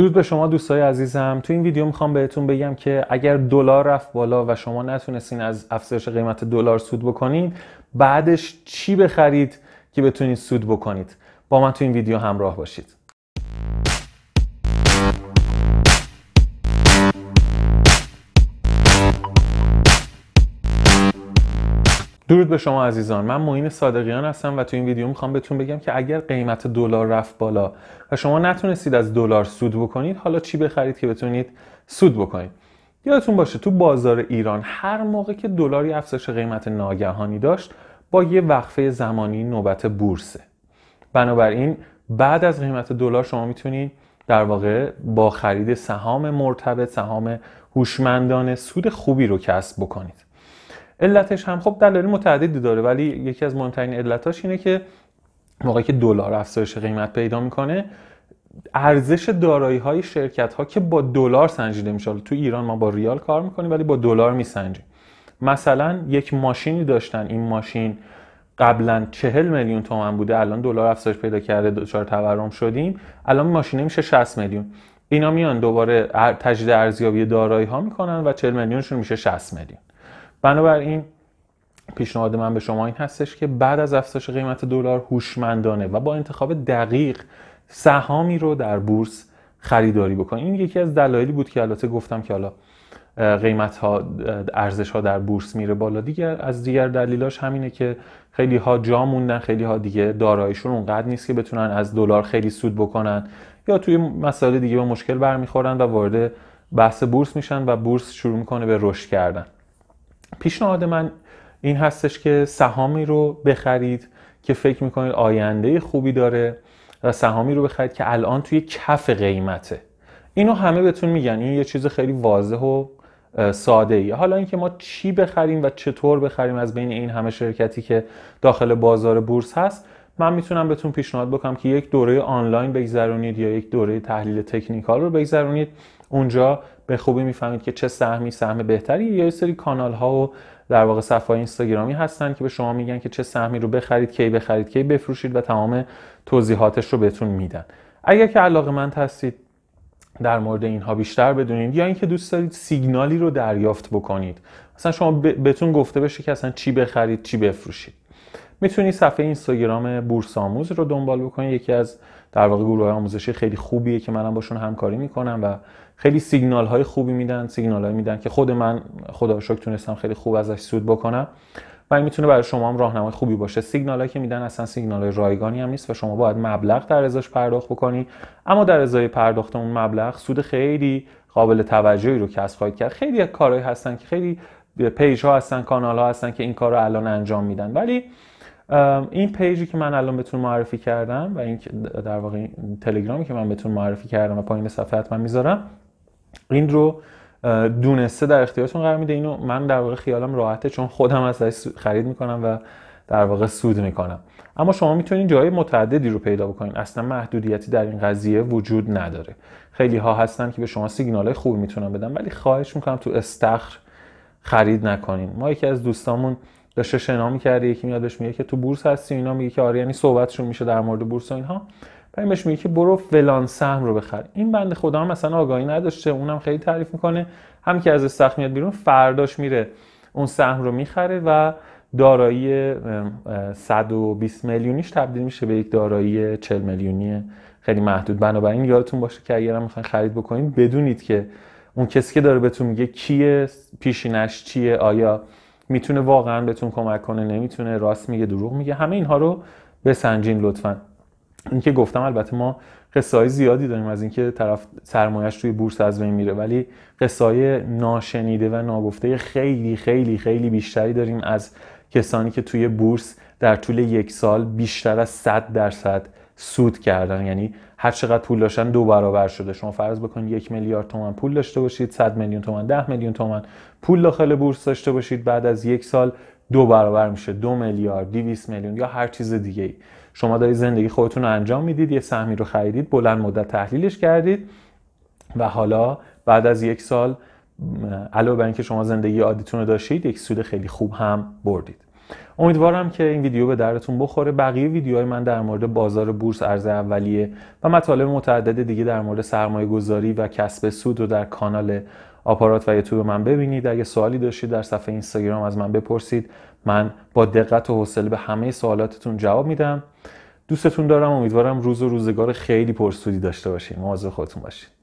درود به شما دوستای عزیزم تو این ویدیو میخوام بهتون بگم که اگر دلار رفت بالا و شما نتونستین از افزایش قیمت دلار سود بکنین بعدش چی بخرید که بتونید سود بکنید با من تو این ویدیو همراه باشید درود به شما عزیزان من معین صادقیان هستم و تو این ویدیو میخوام بهتون بگم که اگر قیمت دلار رفت بالا و شما نتونستید از دلار سود بکنید حالا چی بخرید که بتونید سود بکنید یادتون باشه تو بازار ایران هر موقع که دلاری افزایش قیمت ناگهانی داشت با یه وقفه زمانی نوبت بورسه بنابراین بعد از قیمت دلار شما میتونید در واقع با خرید سهام مرتبط سهام هوشمندانه سود خوبی رو کسب بکنید علتش هم خب دلایل متعددی داره ولی یکی از مهمترین علتاش اینه که موقعی که دلار افزایش قیمت پیدا میکنه ارزش دارایی های شرکت ها که با دلار سنجیده میشه تو ایران ما با ریال کار میکنیم ولی با دلار میسنجیم مثلا یک ماشینی داشتن این ماشین قبلا 40 میلیون تومن بوده الان دلار افزایش پیدا کرده دچار تورم شدیم الان ماشینه میشه 60 میلیون اینا میان دوباره تجدید ارزیابی دارایی ها میکنن و 40 میلیونشون میشه 60 میلیون بنابراین پیشنهاد من به شما این هستش که بعد از افزایش قیمت دلار هوشمندانه و با انتخاب دقیق سهامی رو در بورس خریداری بکنید این یکی از دلایلی بود که البته گفتم که حالا قیمت ها ارزش ها در بورس میره بالا دیگر از دیگر دلیلاش همینه که خیلی ها جا موندن خیلی ها دیگه داراییشون اونقدر نیست که بتونن از دلار خیلی سود بکنن یا توی مسائل دیگه به مشکل برمیخورن و وارد بحث بورس میشن و بورس شروع میکنه به رشد کردن پیشنهاد من این هستش که سهامی رو بخرید که فکر میکنید آینده خوبی داره و سهامی رو بخرید که الان توی کف قیمته اینو همه بهتون میگن این یه چیز خیلی واضح و ساده ای حالا اینکه ما چی بخریم و چطور بخریم از بین این همه شرکتی که داخل بازار بورس هست من میتونم بهتون پیشنهاد بکنم که یک دوره آنلاین بگذرونید یا یک دوره تحلیل تکنیکال رو بگذرونید اونجا به خوبی میفهمید که چه سهمی سهم بهتری یا یه سری کانال ها و در واقع صفحه اینستاگرامی هستن که به شما میگن که چه سهمی رو بخرید کی بخرید کی بفروشید و تمام توضیحاتش رو بهتون میدن اگر که علاقه من هستید در مورد اینها بیشتر بدونید یا اینکه دوست دارید سیگنالی رو دریافت بکنید اصلا شما بهتون گفته بشه که اصلا چی بخرید چی بفروشید میتونی صفحه اینستاگرام بورس آموز رو دنبال بکنی یکی از در واقع گروه آموزشی خیلی خوبیه که منم باشون همکاری میکنم و خیلی سیگنال های خوبی میدن سیگنال های میدن که خود من خدا شکر تونستم خیلی خوب ازش سود بکنم و این میتونه برای شما هم راهنمای خوبی باشه سیگنال که میدن اصلا سیگنال های رایگانی هم نیست و شما باید مبلغ در ازاش پرداخت بکنی اما در ازای پرداخت اون مبلغ سود خیلی قابل توجهی رو کسب خواهید کرد خیلی کارهایی هستن که خیلی پیج ها هستن کانال ها هستن که این کار رو الان انجام میدن ولی این پیجی که من الان بهتون معرفی کردم و این در واقع تلگرامی که من بهتون معرفی کردم و پایین صفحه حتما میذارم این رو دونسته در اختیارتون قرار میده اینو من در واقع خیالم راحته چون خودم ازش خرید میکنم و در واقع سود میکنم اما شما میتونید جای متعددی رو پیدا بکنید اصلا محدودیتی در این قضیه وجود نداره خیلی ها هستن که به شما سیگنال خوبی میتونن بدن ولی خواهش میکنم تو استخر خرید نکنین ما یکی از دوستامون داشته شنا میکرده یکی میاد بهش میگه که تو بورس هستی اینا میگه که آره یعنی صحبتشون میشه در مورد بورس و اینها بعد بهش میگه که برو فلان سهم رو بخر این بند خدا هم مثلا آگاهی نداشته اونم خیلی تعریف میکنه هم که از استخ میاد بیرون فرداش میره اون سهم رو میخره و دارایی 120 میلیونیش تبدیل میشه به یک دارایی 40 میلیونی خیلی محدود بنابراین یادتون باشه که اگر هم خرید بکنید بدونید که اون کسی که داره بهتون میگه کیه پیشینش چیه آیا میتونه واقعا بهتون کمک کنه نمیتونه راست میگه دروغ میگه همه اینها رو بسنجین لطفا اینکه گفتم البته ما قصه زیادی داریم از اینکه طرف سرمایش توی بورس از بین میره ولی قصه ناشنیده و ناگفته خیلی خیلی خیلی بیشتری داریم از کسانی که توی بورس در طول یک سال بیشتر از 100 درصد سود کردن یعنی هر چقدر پول داشتن دو برابر شده شما فرض بکنید یک میلیارد تومن پول داشته باشید 100 میلیون تومن 10 میلیون تومن پول داخل بورس داشته باشید بعد از یک سال دو برابر میشه دو میلیارد 200 میلیون یا هر چیز دیگه ای شما دارید زندگی خودتون رو انجام میدید یه سهمی رو خریدید بلند مدت تحلیلش کردید و حالا بعد از یک سال علاوه بر اینکه شما زندگی عادیتون رو داشتید یک سود خیلی خوب هم بردید امیدوارم که این ویدیو به درتون بخوره بقیه ویدیوهای من در مورد بازار بورس ارز اولیه و مطالب متعدد دیگه در مورد سرمایه گذاری و کسب سود رو در کانال آپارات و یوتیوب من ببینید اگه سوالی داشتید در صفحه اینستاگرام از من بپرسید من با دقت و حوصله به همه سوالاتتون جواب میدم دوستتون دارم امیدوارم روز و روزگار خیلی پرسودی داشته باشید مواظب خودتون باشید